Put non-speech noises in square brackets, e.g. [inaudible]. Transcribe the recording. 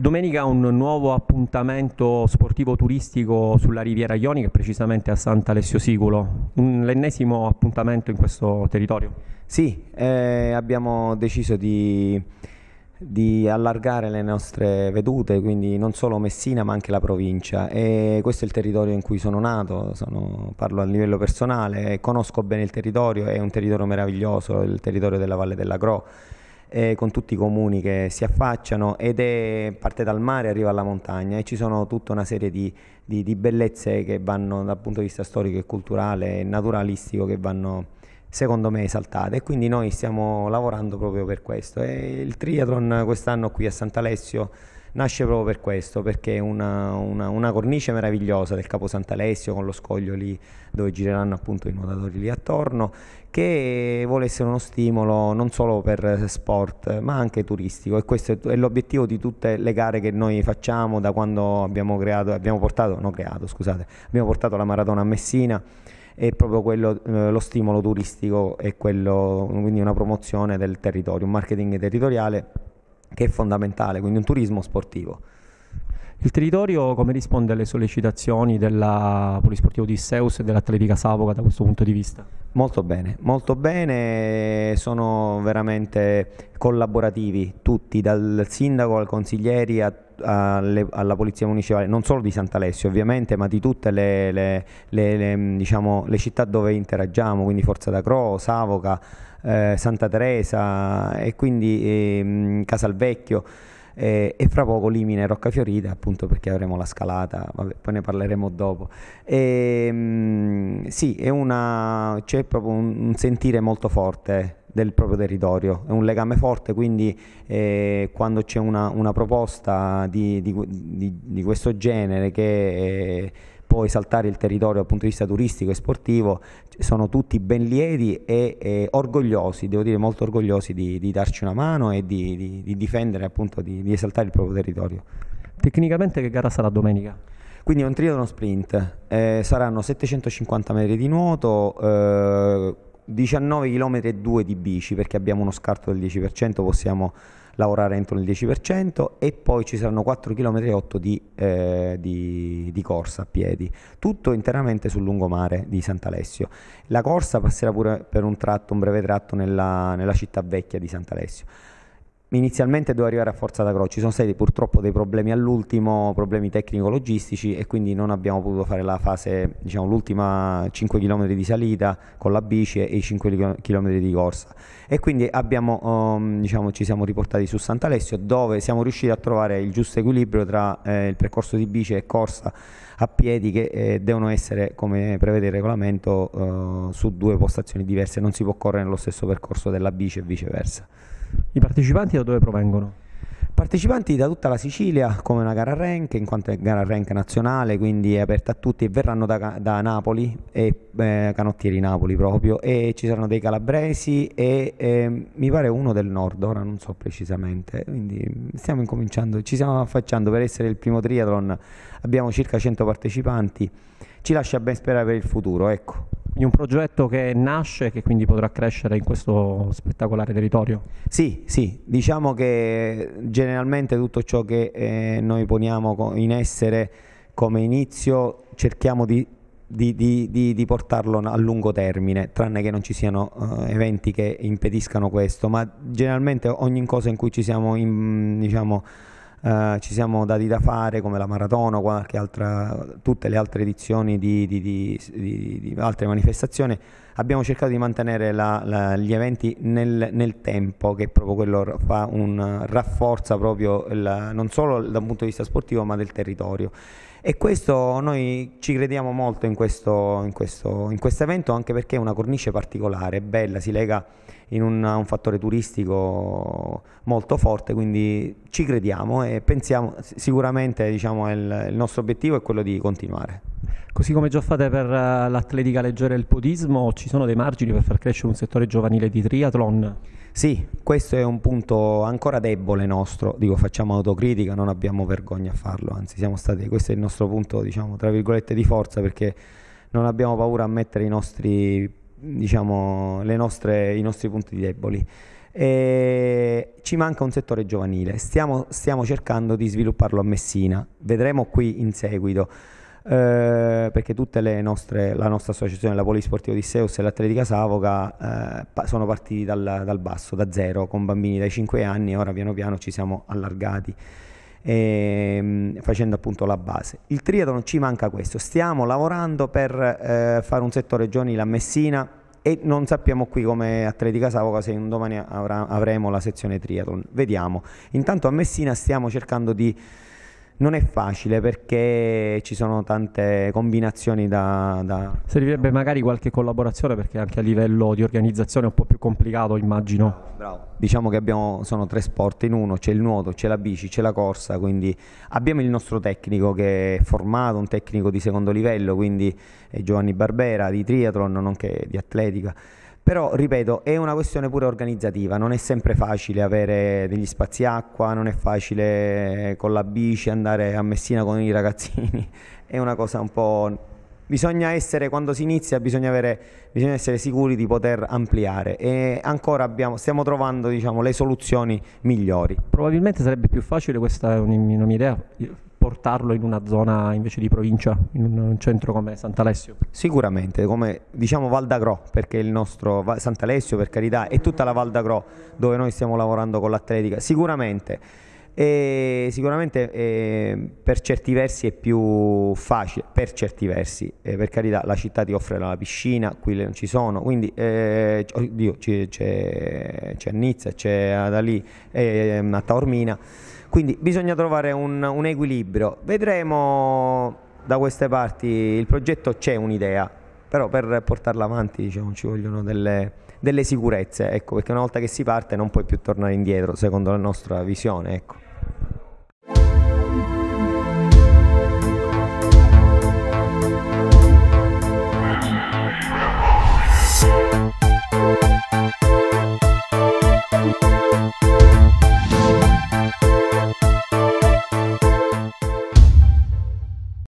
Domenica un nuovo appuntamento sportivo turistico sulla Riviera Ionica, precisamente a Sant'Alessio Siculo, l'ennesimo appuntamento in questo territorio. Sì, eh, abbiamo deciso di, di, allargare le nostre vedute, quindi non solo Messina ma anche la provincia e questo è il territorio in cui sono nato, sono, parlo a livello personale, conosco bene il territorio, è un territorio meraviglioso, il territorio della Valle della Gro eh, con tutti i comuni che si affacciano ed è, parte dal mare arriva alla montagna e ci sono tutta una serie di, di, di bellezze che vanno dal punto di vista storico e culturale e naturalistico che vanno secondo me esaltate e quindi noi stiamo lavorando proprio per questo e il triathlon quest'anno qui a Sant'Alessio nasce proprio per questo, perché è una, una, una, cornice meravigliosa del Capo Sant'Alessio con lo scoglio lì dove gireranno appunto i nuotatori lì attorno, che vuole essere uno stimolo non solo per sport ma anche turistico e questo è l'obiettivo di tutte le gare che noi facciamo da quando abbiamo, creato, abbiamo, portato, no, creato, scusate, abbiamo portato la maratona a Messina è proprio quello, eh, lo stimolo turistico e quindi una promozione del territorio, un marketing territoriale che è fondamentale, quindi un turismo sportivo. Il territorio come risponde alle sollecitazioni della Polisportivo di Seus e dell'Atletica Savoca da questo punto di vista? Molto bene, molto bene, sono veramente collaborativi tutti, dal sindaco al consiglieri a, a, alle, alla polizia municipale, non solo di Sant'Alessio ovviamente, ma di tutte le, le, le, le diciamo, città dove interagiamo, quindi Forza da Cro, Savoca, eh, Santa Teresa e quindi eh, Casalvecchio eh, e fra poco Limine e Roccafiorita appunto perché avremo la scalata, vabbè, poi ne parleremo dopo. E, ehm, mh, sì, una, c'è proprio un, un sentire molto forte del proprio territorio, è un legame forte, quindi eh, quando c'è una, una proposta di, di, di, di, questo genere che eh, poi saltare il territorio dal punto di vista turistico e sportivo, sono tutti ben lieti e, e orgogliosi, devo dire molto orgogliosi di, di darci una mano e di, di, di difendere, appunto, di esaltare il proprio territorio. Tecnicamente che gara sarà domenica? Quindi è un trio e uno sprint, eh, saranno 750 metri di nuoto, eh, 19 km e 2 di bici perché abbiamo uno scarto del 10%, possiamo lavorare entro il 10% e poi ci saranno 4,8 km di, eh, di, di, corsa a piedi, tutto interamente sul lungomare di Sant'Alessio. La corsa passerà pure per un tratto, un breve tratto nella, nella città vecchia di Sant'Alessio. Inizialmente devo arrivare a Forza d'Agro, ci sono stati purtroppo dei problemi all'ultimo, problemi tecnico-logistici e quindi non abbiamo potuto fare la fase, diciamo l'ultima 5 km di salita con la bici e i 5 km di corsa. E quindi abbiamo, um, diciamo, ci siamo riportati su Sant'Alessio dove siamo riusciti a trovare il giusto equilibrio tra eh, il percorso di bici e corsa a piedi che eh, devono essere, come prevede il regolamento, eh, su due postazioni diverse, non si può correre nello stesso percorso della bici e viceversa. I partecipanti da dove provengono? Partecipanti da tutta la Sicilia, come una gara rank, in quanto è gara rank nazionale, quindi è aperta a tutti, e verranno da, da Napoli, e, eh, canottieri Napoli proprio, e ci saranno dei calabresi e eh, mi pare uno del nord, ora non so precisamente, quindi stiamo incominciando, ci stiamo affacciando per essere il primo triathlon, abbiamo circa 100 partecipanti, ci lascia ben sperare per il futuro, ecco di un progetto che nasce e che quindi potrà crescere in questo spettacolare territorio? Sì, sì, diciamo che generalmente tutto ciò che eh, noi poniamo in essere come inizio cerchiamo di di, di, di, di, portarlo a lungo termine, tranne che non ci siano uh, eventi che impediscano questo, ma generalmente ogni cosa in cui ci siamo in, diciamo, eh, ci siamo dati da fare come la maratona o qualche altra, tutte le altre edizioni di, di, di, di altre manifestazioni, abbiamo cercato di mantenere la, la, gli eventi nel, nel, tempo, che è proprio quello fa un, rafforza proprio la, non solo dal punto di vista sportivo ma del territorio. E questo noi ci crediamo molto in questo, in questo in quest evento anche perché è una cornice particolare, è bella, si lega in un, un fattore turistico molto forte, quindi ci crediamo e pensiamo sicuramente diciamo, il, il nostro obiettivo è quello di continuare. Così come già fate per eh, l'atletica leggera e il podismo, ci sono dei margini per far crescere un settore giovanile di triathlon? Sì, questo è un punto ancora debole nostro, dico facciamo autocritica, non abbiamo vergogna a farlo, anzi siamo stati, questo è il nostro punto diciamo tra virgolette di forza perché non abbiamo paura a mettere i nostri, diciamo, nostre, i nostri punti deboli. E ci manca un settore giovanile, stiamo, stiamo cercando di svilupparlo a Messina, vedremo qui in seguito eh, perché tutte le nostre, la nostra associazione, la Polisportiva Odisseus e l'Atletica Savoca eh, pa- sono partiti dal, dal, basso, da zero, con bambini dai 5 anni e ora piano piano ci siamo allargati. E, ehm, facendo appunto la base. Il triathlon ci manca questo, stiamo lavorando per eh, fare un settore giovanile a Messina e non sappiamo qui come Atletica Savoca se un domani avrà, avremo la sezione triathlon, vediamo. Intanto a Messina stiamo cercando di non è facile perché ci sono tante combinazioni da... da Servirebbe no. magari qualche collaborazione perché anche a livello di organizzazione è un po' più complicato, immagino. Bravo. Diciamo che abbiamo, sono tre sport in uno, c'è il nuoto, c'è la bici, c'è la corsa, quindi abbiamo il nostro tecnico che è formato, un tecnico di secondo livello, quindi eh, Giovanni Barbera di triathlon nonché di atletica. Però, ripeto, è una questione pure organizzativa, non è sempre facile avere degli spazi acqua, non è facile eh, con la bici andare a Messina con i ragazzini, [laughs] è una cosa un po'... Bisogna essere, quando si inizia, bisogna, avere, bisogna essere sicuri di poter ampliare e ancora abbiamo, stiamo trovando diciamo, le soluzioni migliori. Probabilmente sarebbe più facile, questa è una mia idea, portarlo in una zona invece di provincia, in un centro come Sant'Alessio? Sicuramente, come diciamo Val d'Agro, perché il nostro Sant'Alessio per carità e tutta la Val d'Agro dove noi stiamo lavorando con l'atletica, sicuramente. E sicuramente eh, per certi versi è più facile, per certi versi, eh, per carità la città ti offre la piscina, qui non ci sono, quindi eh, oddio, c'è, c'è, c'è Nizza, c'è Adalì, eh, a Taormina quindi bisogna trovare un, un equilibrio. Vedremo da queste parti, il progetto c'è un'idea, però per portarla avanti diciamo, ci vogliono delle, delle sicurezze, ecco, perché una volta che si parte non puoi più tornare indietro, secondo la nostra visione. Ecco.